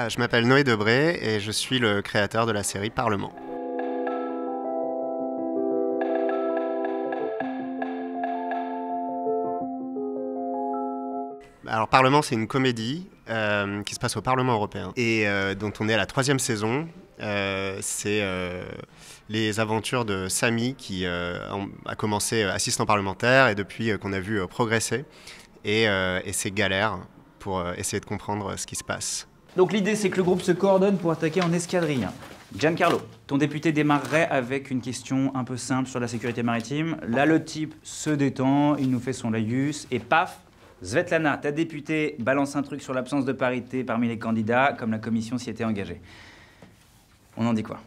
Ah, je m'appelle Noé Debré et je suis le créateur de la série Parlement. Alors Parlement, c'est une comédie euh, qui se passe au Parlement européen et euh, dont on est à la troisième saison. Euh, c'est les aventures de Samy qui a commencé assistant parlementaire et depuis qu'on a vu progresser et, et ses galères pour essayer de comprendre ce qui se passe. Donc l'idée, c'est que le groupe se coordonne pour attaquer en escadrille. Giancarlo, ton député démarrerait avec une question un peu simple sur la sécurité maritime. Là, le type se détend, il nous fait son laïus, et paf, Svetlana, ta députée balance un truc sur l'absence de parité parmi les candidats, comme la commission s'y était engagée. On en dit quoi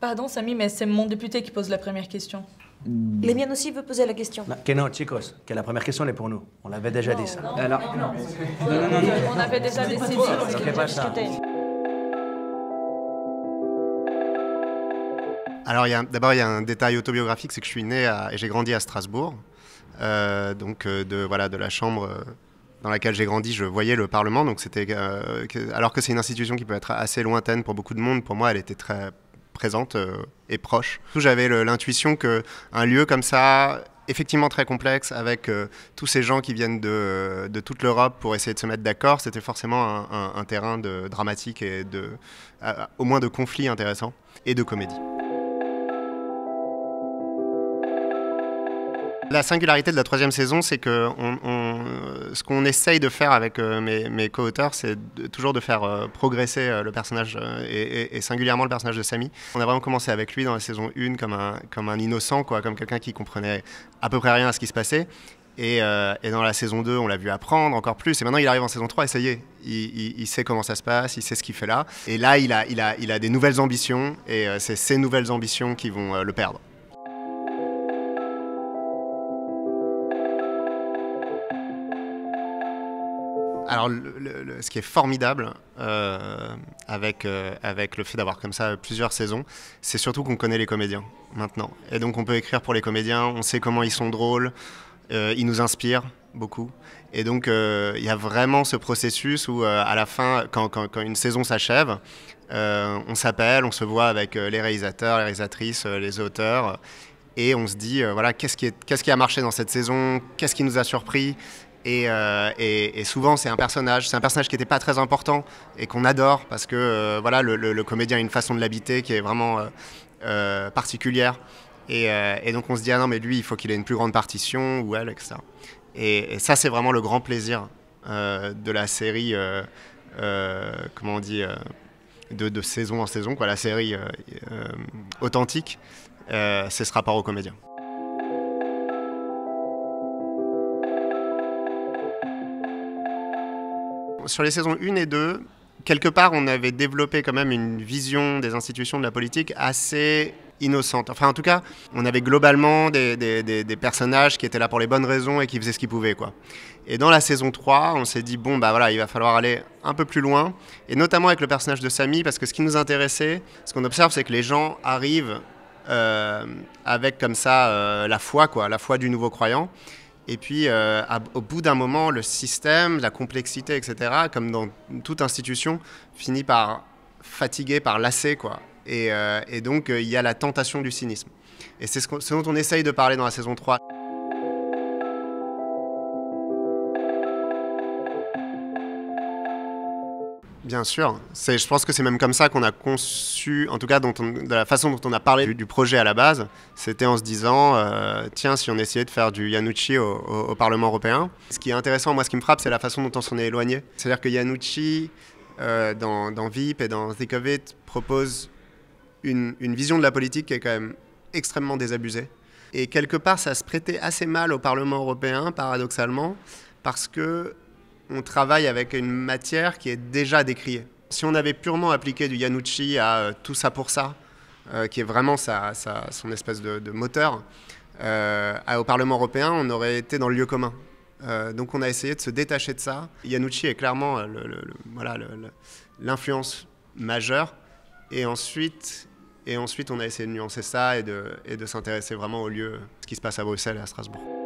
Pardon, Samy, mais c'est mon député qui pose la première question. Mm. Les miennes aussi veulent poser la question. que non, chicos, que la première question elle est pour nous. On l'avait déjà dit ça. Non, Alors... non, non, non, On avait déjà décidé de pas Alors d'abord il y a un détail autobiographique, c'est que je suis né et j'ai grandi à Strasbourg. Euh, donc euh, de, voilà, de la chambre euh, dans laquelle j'ai grandi, je voyais le Parlement. Donc c'était, alors que c'est une institution qui peut être assez lointaine pour beaucoup de monde, pour moi elle était très présente euh, et proche. J'avais l'intuition que un lieu comme ça, effectivement très complexe, avec euh, tous ces gens qui viennent euh, de, toute l'Europe pour essayer de se mettre d'accord, c'était forcément un, un, terrain de dramatique et de, au moins de conflits intéressants et de comédie. La singularité de la troisième saison, c'est que on, euh, ce qu'on essaye de faire avec euh, mes, mes co-auteurs, c'est toujours de faire euh, progresser le personnage et, singulièrement le personnage de Samy. On a vraiment commencé avec lui dans la saison 1 comme un, comme un innocent, quoi, comme quelqu'un qui comprenait à peu près rien à ce qui se passait. Et, dans la saison 2, on l'a vu apprendre encore plus. Et maintenant, il arrive en saison 3 et ça y est, il, sait comment ça se passe, il sait ce qu'il fait là. Et là, il a, il a, a des nouvelles ambitions et c'est ces nouvelles ambitions qui vont le perdre. alors, ce qui est formidable euh, avec, euh, avec le fait d'avoir comme ça plusieurs saisons, c'est surtout qu'on connaît les comédiens maintenant. Et donc, on peut écrire pour les comédiens, on sait comment ils sont drôles, euh, ils nous inspirent beaucoup. Et donc, il y a vraiment ce processus où, à la fin, quand, une saison s'achève, on s'appelle, on se voit avec les réalisateurs, les réalisatrices, les auteurs et on se dit voilà qu'est-ce qui, qu'est-ce qui a marché dans cette saison, qu'est-ce qui nous a surpris, euh, et, souvent, c'est un personnage. C'est un personnage qui n'était pas très important et qu'on adore parce que euh, voilà, le, comédien a une façon de l'habiter qui est vraiment euh, particulière. Et, donc, on se dit, ah non, mais lui, il faut qu'il ait une plus grande partition ou elle, etc. Et, ça, c'est vraiment le grand plaisir de la série, comment on dit, de, de, saison en saison, quoi, la série authentique, c'est ce rapport au comédien. Sur les saisons 1 et 2, quelque part, on avait développé quand même une vision des institutions de la politique assez innocente. Enfin, en tout cas, on avait globalement des, personnages qui étaient là pour les bonnes raisons et qui faisaient ce qu'ils pouvaient, quoi. Et dans la saison 3, on s'est dit, bon, bah voilà, il va falloir aller un peu plus loin, et notamment avec le personnage de Samy, parce que ce qui nous intéressait, ce qu'on observe, c'est que les gens arrivent euh, avec comme ça euh, la foi, quoi, la foi du nouveau croyant. Et puis, euh, au bout d'un moment, le système, la complexité, etc., comme dans toute institution, finit par fatiguer, par lasser, quoi. Et, euh, donc, euh, il y a la tentation du cynisme. Et c'est ce, ce dont on essaye de parler dans la saison 3. Bien sûr. C'est, je pense que c'est même comme ça qu'on a conçu, en tout cas de la façon dont on a parlé du, projet à la base. C'était en se disant, euh, tiens, si on essayait de faire du Yanucci au, Parlement européen. Ce qui est intéressant, moi, ce qui me frappe, c'est la façon dont on s'en est éloigné. C'est-à-dire que Yanucci, euh, dans, VIP et dans The propose une, une vision de la politique qui est quand même extrêmement désabusée. Et quelque part, ça se prêtait assez mal au Parlement européen, paradoxalement, parce que on travaille avec une matière qui est déjà décriée. Si on avait purement appliqué du Yanucci à euh, tout ça pour ça, euh, qui est vraiment sa, son espèce de, moteur, euh, au Parlement européen, on aurait été dans le lieu commun. donc on a essayé de se détacher de ça. Yanucci est clairement l'influence majeure. Et ensuite, et ensuite, on a essayé de nuancer ça et de, et de s'intéresser vraiment au lieu, ce qui se passe à Bruxelles et à Strasbourg.